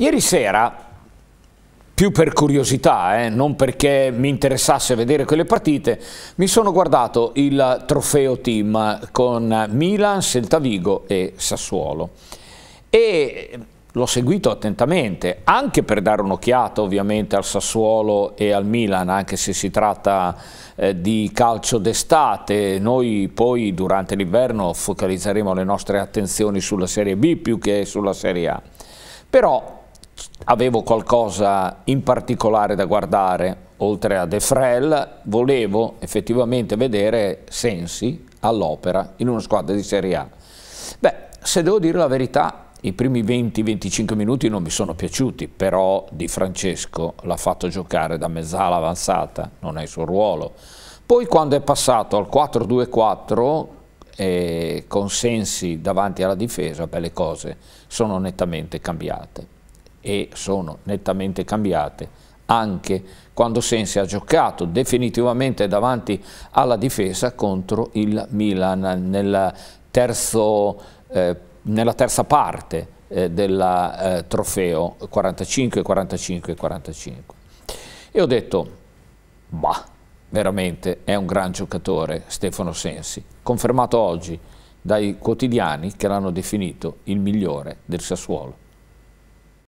Ieri sera, più per curiosità, eh, non perché mi interessasse vedere quelle partite, mi sono guardato il trofeo team con Milan, Seltavigo e Sassuolo. E l'ho seguito attentamente, anche per dare un'occhiata ovviamente al Sassuolo e al Milan, anche se si tratta eh, di calcio d'estate. Noi poi durante l'inverno focalizzeremo le nostre attenzioni sulla Serie B più che sulla Serie A. Però avevo qualcosa in particolare da guardare, oltre a De Frel, volevo effettivamente vedere Sensi all'opera in una squadra di Serie A. Beh, se devo dire la verità, i primi 20-25 minuti non mi sono piaciuti, però Di Francesco l'ha fatto giocare da mezzala avanzata, non è il suo ruolo. Poi quando è passato al 4-2-4, eh, con Sensi davanti alla difesa, beh, le cose sono nettamente cambiate e sono nettamente cambiate anche quando Sensi ha giocato definitivamente davanti alla difesa contro il Milan nel terzo, eh, nella terza parte eh, del eh, trofeo 45, 45, 45. E ho detto, ma veramente è un gran giocatore Stefano Sensi, confermato oggi dai quotidiani che l'hanno definito il migliore del Sassuolo.